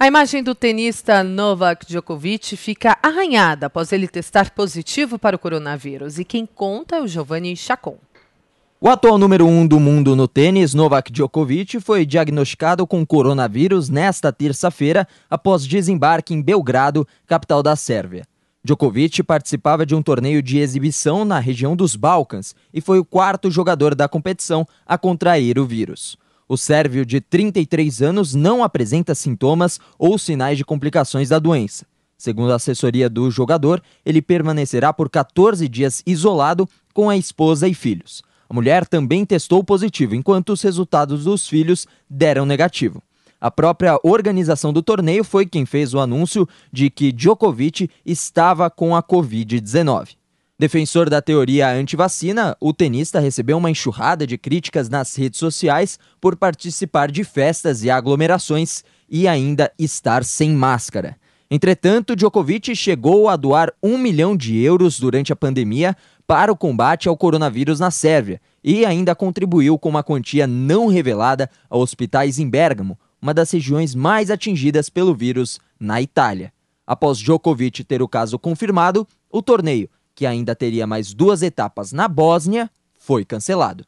A imagem do tenista Novak Djokovic fica arranhada após ele testar positivo para o coronavírus. E quem conta é o Giovanni Chacon. O atual número 1 um do mundo no tênis, Novak Djokovic, foi diagnosticado com coronavírus nesta terça-feira após desembarque em Belgrado, capital da Sérvia. Djokovic participava de um torneio de exibição na região dos Balcãs e foi o quarto jogador da competição a contrair o vírus. O sérvio de 33 anos não apresenta sintomas ou sinais de complicações da doença. Segundo a assessoria do jogador, ele permanecerá por 14 dias isolado com a esposa e filhos. A mulher também testou positivo, enquanto os resultados dos filhos deram negativo. A própria organização do torneio foi quem fez o anúncio de que Djokovic estava com a Covid-19. Defensor da teoria antivacina, o tenista recebeu uma enxurrada de críticas nas redes sociais por participar de festas e aglomerações e ainda estar sem máscara. Entretanto, Djokovic chegou a doar um milhão de euros durante a pandemia para o combate ao coronavírus na Sérvia e ainda contribuiu com uma quantia não revelada a hospitais em Bérgamo, uma das regiões mais atingidas pelo vírus na Itália. Após Djokovic ter o caso confirmado, o torneio que ainda teria mais duas etapas na Bósnia, foi cancelado.